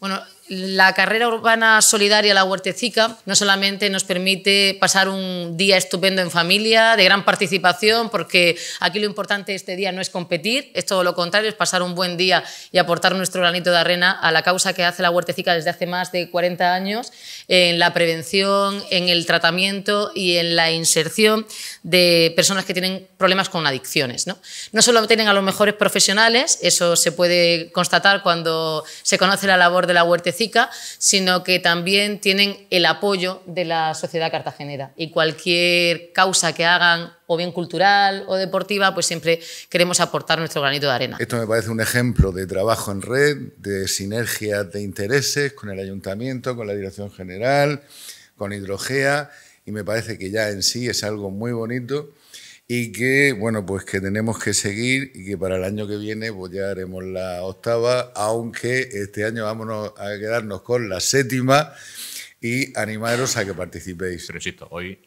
Bueno, la carrera urbana solidaria La Huertecica no solamente nos permite pasar un día estupendo en familia, de gran participación, porque aquí lo importante este día no es competir, es todo lo contrario, es pasar un buen día y aportar nuestro granito de arena a la causa que hace La Huertecica desde hace más de 40 años en la prevención, en el tratamiento y en la inserción de personas que tienen problemas con adicciones. No, no solo tienen a los mejores profesionales, eso se puede constatar cuando se conoce la labor de la huertecica, sino que también tienen el apoyo de la sociedad cartagenera. Y cualquier causa que hagan, o bien cultural o deportiva, pues siempre queremos aportar nuestro granito de arena. Esto me parece un ejemplo de trabajo en red, de sinergia de intereses con el ayuntamiento, con la Dirección General, con Hidrogea, y me parece que ya en sí es algo muy bonito y que, bueno, pues que tenemos que seguir y que para el año que viene pues ya haremos la octava, aunque este año vámonos a quedarnos con la séptima y animaros a que participéis. Pero hoy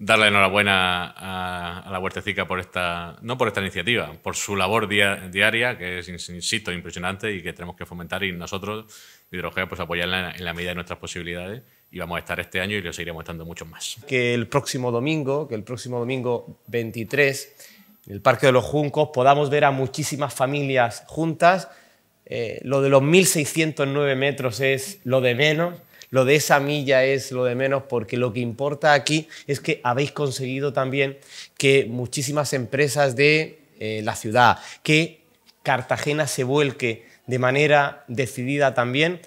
darle enhorabuena a, la Huertecica por esta, no por esta iniciativa, por su labor diaria, que es, insisto, impresionante y que tenemos que fomentar y nosotros, Hidrogea, pues apoyarla en, la medida de nuestras posibilidades y vamos a estar este año y lo seguiremos estando muchos más. Que el próximo domingo, que el próximo domingo 23, en el Parque de los Juncos podamos ver a muchísimas familias juntas. Eh, lo de los 1.609 metros es lo de menos lo de esa milla es lo de menos porque lo que importa aquí es que habéis conseguido también que muchísimas empresas de eh, la ciudad, que Cartagena se vuelque de manera decidida también